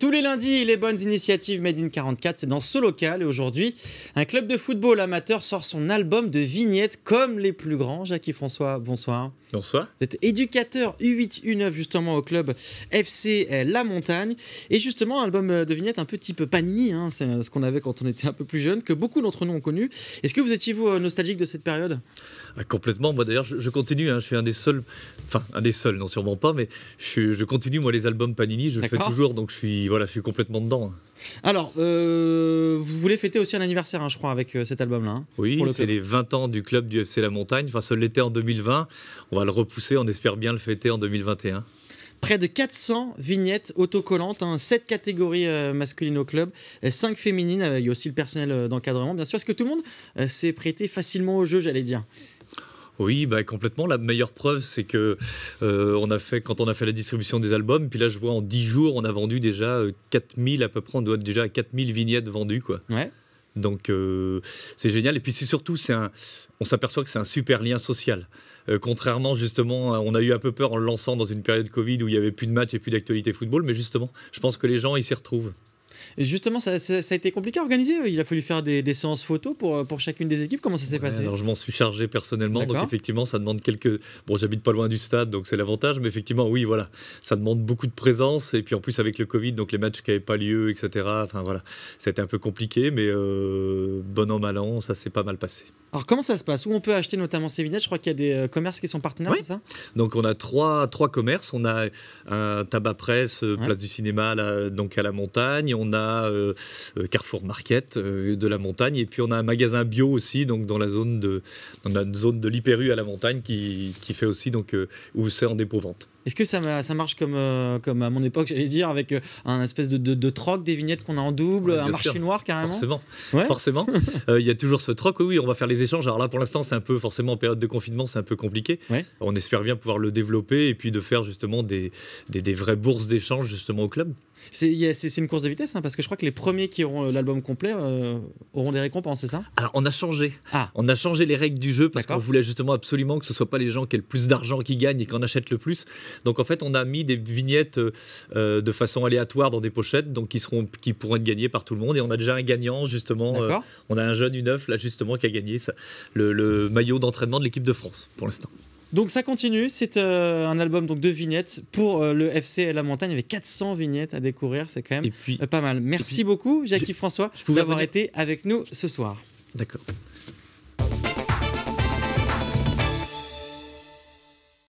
Tous les lundis, les bonnes initiatives Made in 44, c'est dans ce local. Et aujourd'hui, un club de football amateur sort son album de vignettes comme les plus grands. Jackie François, bonsoir. Bonsoir. Vous êtes éducateur U8-U9 justement au club FC euh, La Montagne. Et justement, un album euh, de vignettes un petit peu panini, hein, c'est euh, ce qu'on avait quand on était un peu plus jeune, que beaucoup d'entre nous ont connu. Est-ce que vous étiez vous nostalgique de cette période ah, Complètement. Moi d'ailleurs, je, continue. Hein. je suis un des seuls, enfin un des seuls, non sûrement pas, mais je, je continue moi les albums panini. Je le fais toujours, donc je suis voilà, je suis complètement dedans. Alors, euh, vous voulez fêter aussi un anniversaire, hein, je crois, avec euh, cet album-là. Hein, oui, c'est les 20 ans du club du FC La Montagne. Enfin, ça l'était en 2020. On va le repousser, on espère bien le fêter en 2021 près de 400 vignettes autocollantes, 7 hein, catégories euh, masculines au club, 5 féminines, il y a aussi le personnel d'encadrement bien sûr. Est-ce que tout le monde s'est prêté facilement au jeu, j'allais dire oui, bah, complètement. La meilleure preuve, c'est que euh, on a fait, quand on a fait la distribution des albums, puis là je vois en 10 jours, on a vendu déjà 4000, euh, à peu près, on doit déjà 4000 vignettes vendues. Quoi. Donc euh, c'est génial. Et puis c'est surtout, c'est un, on s'aperçoit que c'est un super lien social. contrairement justement, on a eu un peu peur en le lançant dans une période Covid où il n'y avait plus de matchs et plus d'actualité football, mais justement, je pense que les gens, ils s'y retrouvent. Et justement, ça, a été compliqué à organiser. Il a fallu faire des, séances photos euh, pour, chacune des équipes. Comment ça s'est passé Alors, je m'en suis chargé personnellement. Donc, effectivement, ça demande quelques. Bon, j'habite pas loin du stade, donc c'est l'avantage. Mais effectivement, oui, voilà, ça demande beaucoup de présence. Et puis, en plus, avec le Covid, donc les matchs qui n'avaient pas lieu, etc. Enfin, voilà, ça un peu compliqué, mais euh, bon an, mal an, ça s'est pas mal passé. Alors, comment ça se passe Où on peut acheter notamment ces vignettes Je crois qu'il y a des euh, commerces qui sont partenaires, ça Donc, on a trois, trois commerces. On a un tabac presse, place du cinéma, donc à la montagne on a euh, euh, Carrefour Market euh, de la montagne, et puis on a un magasin bio aussi, donc dans la zone de, dans la zone de l'Hyperu à la montagne, qui, fait aussi, donc, où c'est en dépôt-vente. Est-ce que ça, marche comme, comme à mon époque, j'allais dire, avec un espèce de, troc des vignettes qu'on a en double, un marché noir carrément Forcément. Forcément. Il y a toujours ce troc, oui, oui, on va faire les échanges. Alors là, pour l'instant, c'est un peu, forcément, en période de confinement, c'est un peu compliqué. On espère bien pouvoir le développer et puis de faire justement des, des vraies bourses d'échange justement au club. C'est une course de vitesse, hein, parce que je crois que les premiers qui auront euh, l'album complet euh, auront des récompenses, c'est ça Alors, on a changé. Ah. On a changé les règles du jeu parce qu'on voulait justement absolument que ce ne soit pas les gens qui aient le plus d'argent qui gagnent et qui en achètent le plus. Donc, en fait, on a mis des vignettes euh, de façon aléatoire dans des pochettes, donc qui, seront, qui pourront être gagnées par tout le monde. Et on a déjà un gagnant, justement. on a un jeune, une œuf, là, justement, qui a gagné ça, le maillot d'entraînement de l'équipe de France, pour l'instant. Donc ça continue, c'est euh, un album donc, de vignettes pour euh, le FC et la montagne il y avec 400 vignettes à découvrir, c'est quand même euh, pas mal. Merci beaucoup Jackie François d'avoir été avec nous ce soir. D'accord.